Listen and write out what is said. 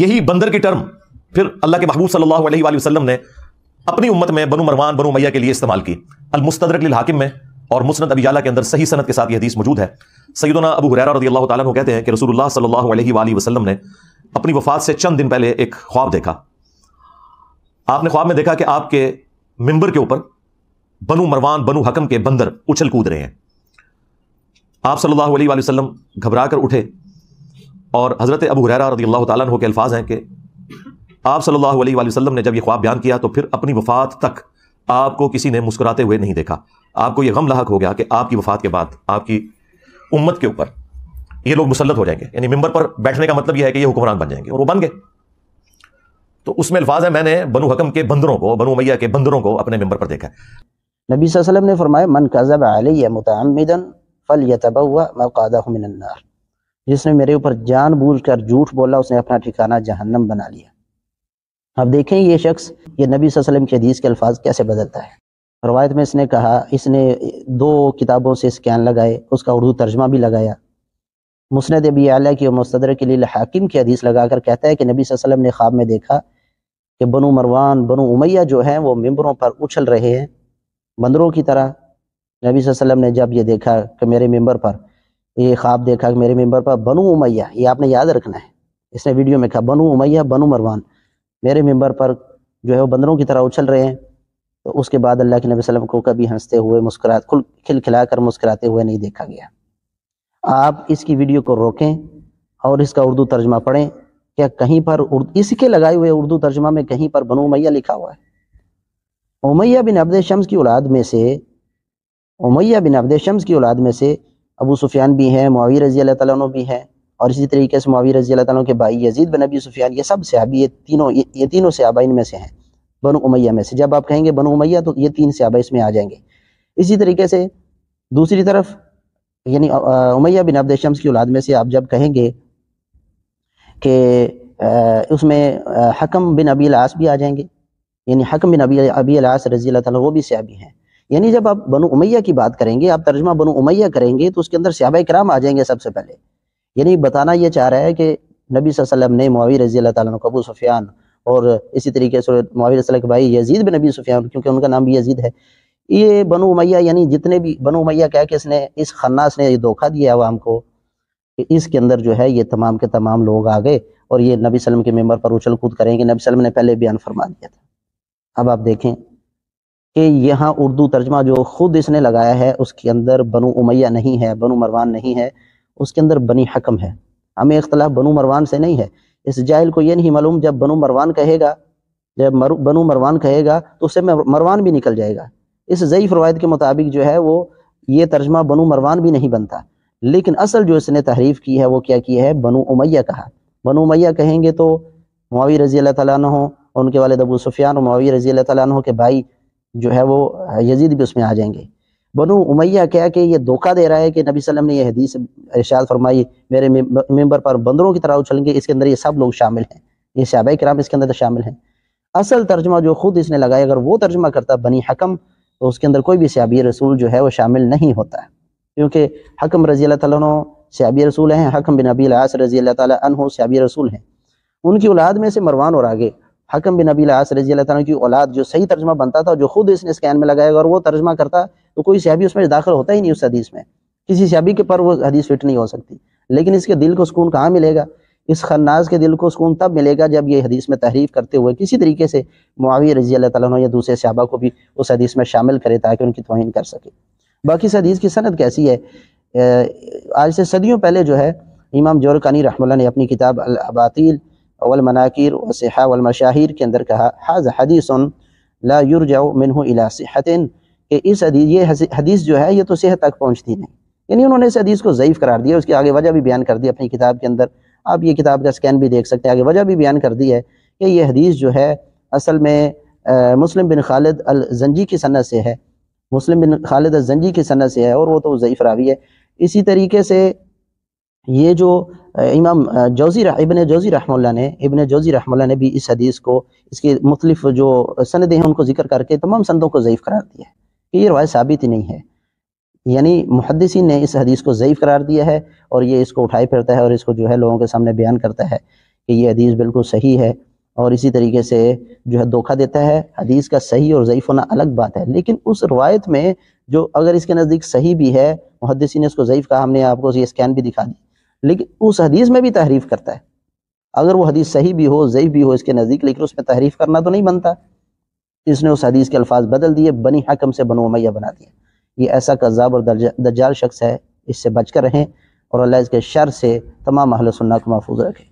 यही बंदर की टर्म फिर अल्लाह के महबूब सल्लल्लाहु अलैहि वसल्लम ने अपनी उम्मत में बनु मरवान बनु मैया के लिए इस्तेमाल की अलमुस्तरक हाकिम में और मुस्नद अबी के अंदर सही सनत के साथ यह हदीस मौजूद है सैदना अबू हुरैरा रजी अल्लाह ताला कहते हैं कि रसूलुल्लाह सल्लल्लाहु अलैहि वसल्लम ने अपनी वफात से चंद दिन पहले एक ख्वाब देखा आपने ख्वाब में देखा कि आपके मिंबर के ऊपर बनु मरवान बनु हकम के बंदर उछल कूद रहे हैं आप सल्लल्लाहु अलैहि वसल्लम घबरा कर उठे और हज़रत अबू हुरैरा रदी अल्लाह तु के अल्फाज हैं कि आप सल्लल्लाहु अलैहि वसल्लम ने जब यह ख्वाब बयान किया तो फिर अपनी वफात तक आपको किसी ने मुस्कुराते हुए नहीं देखा आपको यह गम लाक हो गया कि आपकी वफात के बाद आपकी उम्मत के ऊपर ये लोग मुसलत हो जाएंगे यानी मेंबर पर बैठने का मतलब यह है कि ये हुक्मरान बन जाएंगे और वो बन गए तो उसमें अल्फाज है मैंने बनु हकम के बंदरों को बनु मैया के बंदरों को अपने मेंबर पर देखा नबी वसल्लम ने फरमाया मन कज़ब अली मुतमदन फल यतबा मकादा मिनन्नार जिसने मेरे ऊपर कर झूठ बोला उसने अपना ठिकाना जहन्नम बना लिया अब देखें ये शख्स ये नबी वसल्लम के हदीस के अल्फाज कैसे बदलता है रवायत में इसने कहा इसने दो किताबों से स्कैन लगाए उसका उर्दू तर्जमा भी लगाया मुसनद अबी आला की मुस्तदर के लिए हाकिम की हदीस लगाकर कहता है कि नबी वसल्लम ने ख्वाब में देखा कि बनु मरवान बनु उमैया जो हैं वो मम्बरों पर उछल रहे हैं बंदरों की तरह नबी वसल्लम ने जब ये देखा कि मेरे मम्बर पर ये ख्वाब देखा कि मेरे मेम्बर पर बनु उमैया ये आपने याद रखना है इसने वीडियो में कहा बनु उमैया बनु मरवान मेरे मेम्बर पर जो है वो बंदरों की तरह उछल रहे हैं तो उसके बाद अल्लाह के नबी वसल्लम को कभी हंसते हुए मुस्कुरा खुल खिल खिला कर मुस्कुराते हुए नहीं देखा गया आप इसकी वीडियो को रोकें और इसका उर्दू तर्जमा पढ़ें क्या कहीं पर इसके लगाए हुए उर्दू तर्जमा में कहीं पर बनु उमैया लिखा हुआ है उमैया बिन अब्द शम्स की औलाद में से उमैया बिन अब्द शम्स की औलाद में से अबू सुफियान भी हैं मावी रजी अल्लाह भी हैं और इसी तरीके से मावी रजी अल्लाह के भाई यजीद बन अबी सुफियान ये सब सहाबी ये तीनों ये, ये तीनों सहाबा इनमें से हैं बनु उमैया में से जब आप कहेंगे बनु उमैया तो ये तीन सहाबा इसमें आ जाएंगे इसी तरीके से दूसरी तरफ यानी उमैया बिन अब्द शम्स की औलाद में से आप जब कहेंगे कि उसमें हकम बिन अबी आस भी आ जाएंगे यानी हकम बिन अबी अबी आस रजी अल्लाह वो भी सहाबी हैं यानी जब आप बनु उमैया की बात करेंगे आप तर्जमा बनु उमैया करेंगे तो उसके अंदर सहाबा कराम आ जाएंगे सबसे पहले यानी बताना यह चाह रहा है कि नबी वसल्लम ने मावी रजी अल्लाह तबू सफियान सुफियान और इसी तरीके से मावी रसल के भाई यजीद बिन नबी सुफियान क्योंकि उनका नाम भी यजीद है ये बनु उमैया यानी जितने भी बनु उमैया कह के इसने इस खन्नास ने धोखा दिया आवाम को कि इसके अंदर जो है ये तमाम के तमाम लोग आ गए और ये नबी सल्लम के मेम्बर पर उछल कूद करेंगे नबी सल्लम ने पहले बयान फरमा दिया था अब आप देखें कि यहाँ उर्दू तर्जमा जो खुद इसने लगाया है उसके अंदर बनु उमैया नहीं है बनु मरवान नहीं है उसके अंदर बनी हकम है हमें इख्तलाफ बनु मरवान से नहीं है इस जाहिल को ये नहीं मालूम जब बनु मरवान कहेगा जब मर, बनु मरवान कहेगा तो उससे मरवान भी निकल जाएगा इस ज़यीफ़ रवायत के मुताबिक जो है वो ये तर्जमा बनु मरवान भी नहीं बनता लेकिन असल जो इसने तहरीफ की है वो क्या की है बनु उमैया कहा बनु उमैया कहेंगे तो मावी रज़ी अल्लाह तु उनके वाले अबू सुफियान और मावी रज़ी अल्लाह तु के भाई जो है वो यजीद भी उसमें आ जाएंगे बनु उमैया क्या कि ये धोखा दे रहा है कि नबी सल्लम ने यह हदीस इरशाद फरमाई मेरे मेंबर पर बंदरों की तरह उछलेंगे इसके अंदर ये सब लोग शामिल हैं ये सहाबा कराम इसके अंदर तो शामिल हैं असल तर्जमा जो खुद इसने लगाया अगर वो तर्जमा करता बनी हकम तो उसके अंदर कोई भी सियाबी रसूल जो है वो शामिल नहीं होता क्योंकि हकम रजी अल्लाह त्याबी रसूल हैं हकम बिन अबी आस रजी अल्लाह तन सहाबी रसूल हैं उनकी औलाद में से मरवान और आगे हकम बिन नबी आस रजी अल्लाह की औलाद जो सही तर्जमा बनता था जो खुद इसने स्कैन में लगाया और वो तर्जमा करता तो कोई सहाबी उसमें दाखिल होता ही नहीं उस हदीस में किसी सहाबी के पर वो हदीस फिट नहीं हो सकती लेकिन इसके दिल को सुकून कहाँ मिलेगा इस खन्नाज के दिल को सुकून तब मिलेगा जब ये हदीस में तहरीफ करते हुए किसी तरीके से मुआवी रजी अल्लाह तला या दूसरे सहाबा को भी उस हदीस में शामिल करे ताकि उनकी तोहन कर सके बाकी इस हदीस की सनत कैसी है आज से सदियों पहले जो है इमाम जोरकानी रहमल ने अपनी किताब अबातील वलमनाकिर वसहा वलमशाहिर के अंदर कहा हाज हदीस ला युरजाओ मिनहु इला कि इस हदीस ये हदीस जो है ये तो सेहत तक पहुँचती नहीं यानी उन्होंने इस हदीस को ज़यीफ़ करार दिया उसकी आगे वजह भी बयान कर दी अपनी किताब के अंदर आप ये किताब का स्कैन भी देख सकते हैं आगे वजह भी बयान कर दी है कि ये हदीस जो है असल में आ, मुस्लिम बिन खालिद अल जंजी की सनत से है मुस्लिम बिन खालिद अल जंजी की सनत से है और वो तो ज़यीफ़ रावी है इसी तरीके से ये जो इमाम जौजी इबन जौजी रहमल्ला ने इबन जौजी रहमल्ला ने भी इस हदीस को इसके मुख्तलिफ जो सनदें हैं उनको जिक्र करके तमाम संदों को ज़यीफ़ करार दिया है कि ये रवायत साबित ही नहीं है यानी मुहदसिन ने इस हदीस को ज़यीफ़ करार दिया है और ये इसको उठाए फिरता है और इसको जो है लोगों के सामने बयान करता है कि ये हदीस बिल्कुल सही है और इसी तरीके से जो है धोखा देता है हदीस का सही और ज़यीफ़ होना अलग बात है लेकिन उस रवायत में जो अगर इसके नज़दीक सही भी है मुहदसिन ने इसको ज़यीफ़ कहा हमने आपको ये स्कैन भी दिखा दी लेकिन उस हदीस में भी तहरीफ करता है अगर वो हदीस सही भी हो ज़यीफ़ भी हो इसके नज़दीक लेकिन उसमें तहरीफ करना तो नहीं बनता इसने उस हदीस के अल्फाज बदल दिए बनी हकम से बनो मैया बना दिया ये ऐसा कज़ाब और दर्जा दर्जाल शख्स है इससे बचकर रहें और अल्लाह इसके शर से तमाम अहल सुन्ना को महफूज रखें